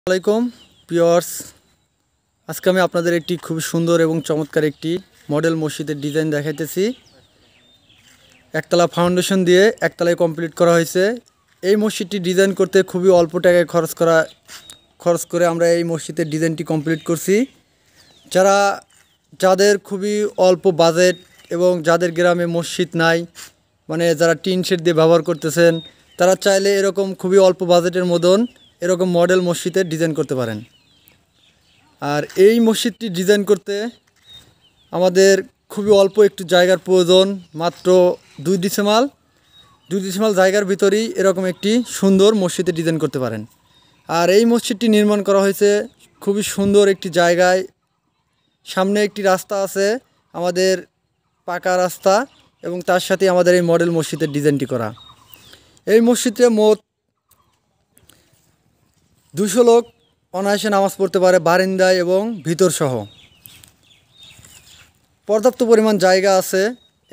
আসসালামাইকুম পিওর্স আজকে আমি আপনাদের একটি খুব সুন্দর এবং চমৎকার একটি মডেল মসজিদের ডিজাইন দেখাইতেছি একতলা ফাউন্ডেশন দিয়ে একতলায় কমপ্লিট করা হয়েছে এই মসজিদটি ডিজাইন করতে খুবই অল্প টাকায় খরচ করা খরচ করে আমরা এই মসজিদের ডিজাইনটি কমপ্লিট করছি যারা যাদের খুবই অল্প বাজেট এবং যাদের গ্রামে মসজিদ নাই মানে যারা টিন শেড দিয়ে ব্যবহার করতেছেন তারা চাইলে এরকম খুবই অল্প বাজেটের মতন এরকম মডেল মসজিদে ডিজাইন করতে পারেন আর এই মসজিদটি ডিজাইন করতে আমাদের খুবই অল্প একটু জায়গার প্রয়োজন মাত্র দুই ডিসেমাল দুই ডিসেমাল জায়গার ভিতরেই এরকম একটি সুন্দর মসজিদে ডিজাইন করতে পারেন আর এই মসজিদটি নির্মাণ করা হয়েছে খুবই সুন্দর একটি জায়গায় সামনে একটি রাস্তা আছে আমাদের পাকা রাস্তা এবং তার সাথে আমাদের এই মডেল মসজিদের ডিজাইনটি করা এই মসজিদে মোট দুশো লোক অনায়াসে নামাজ পড়তে পারে বারিন্দায় এবং ভিতরসহ পর্যাপ্ত পরিমাণ জায়গা আছে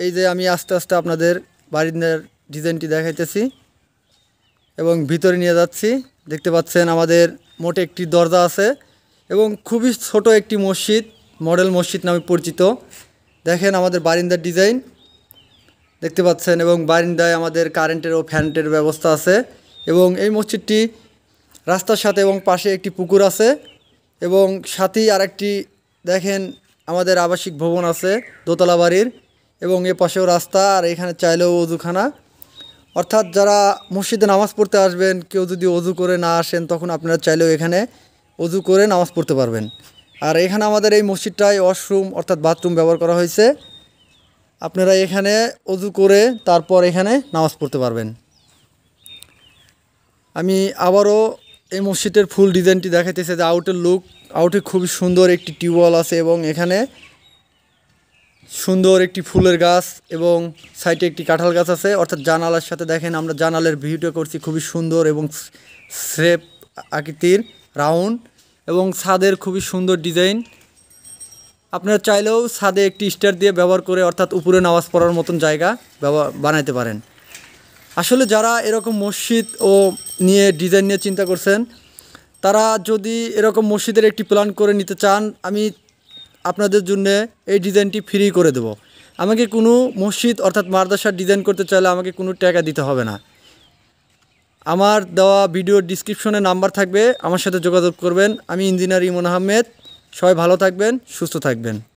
এই যে আমি আস্তে আস্তে আপনাদের বারিন্দার ডিজাইনটি দেখাইতেছি এবং ভিতরে নিয়ে যাচ্ছি দেখতে পাচ্ছেন আমাদের মোটে একটি দরজা আছে এবং খুবই ছোট একটি মসজিদ মডেল মসজিদ নামে পরিচিত দেখেন আমাদের বারিন্দার ডিজাইন দেখতে পাচ্ছেন এবং বারিন্দায় আমাদের কারেন্টের ও ফ্যান্টের ব্যবস্থা আছে এবং এই মসজিদটি রাস্তার সাথে এবং পাশে একটি পুকুর আছে এবং সাথেই আর একটি দেখেন আমাদের আবাসিক ভবন আছে দোতলা বাড়ির এবং এ পাশেও রাস্তা আর এখানে চাইলেও অজুখানা অর্থাৎ যারা মসজিদে নামাজ পড়তে আসবেন কেউ যদি অজু করে না আসেন তখন আপনারা চাইলেও এখানে অজু করে নামাজ পড়তে পারবেন আর এখানে আমাদের এই মসজিদটায় ওয়াশরুম অর্থাৎ বাথরুম ব্যবহার করা হয়েছে আপনারা এখানে অজু করে তারপর এখানে নামাজ পড়তে পারবেন আমি আবারও এই মসজিদের ফুল ডিজাইনটি দেখাইতেছে যে আউটের লুক আউটে খুবই সুন্দর একটি টিউবওয়েল আছে এবং এখানে সুন্দর একটি ফুলের গাছ এবং সাইডে একটি কাঁঠাল গাছ আছে অর্থাৎ জানালার সাথে দেখেন আমরা জানালের ভিউটা করছি খুবই সুন্দর এবং স্রেপ আকৃতির রাউন্ড এবং ছাদের খুবই সুন্দর ডিজাইন আপনারা চাইলেও ছাদে একটি স্টার দিয়ে ব্যবহার করে অর্থাৎ উপরে নামাজ পড়ার মতন জায়গা বানাইতে পারেন আসলে যারা এরকম মসজিদ ও নিয়ে ডিজাইন নিয়ে চিন্তা করছেন তারা যদি এরকম মসজিদের একটি প্ল্যান করে নিতে চান আমি আপনাদের জন্য এই ডিজাইনটি ফ্রি করে দেব আমাকে কোনো মসজিদ অর্থাৎ মারদাসার ডিজাইন করতে চাইলে আমাকে কোনো টাকা দিতে হবে না আমার দেওয়া ভিডিও ডিসক্রিপশনে নাম্বার থাকবে আমার সাথে যোগাযোগ করবেন আমি ইঞ্জিনিয়ার ইমন আহমেদ সবাই ভালো থাকবেন সুস্থ থাকবেন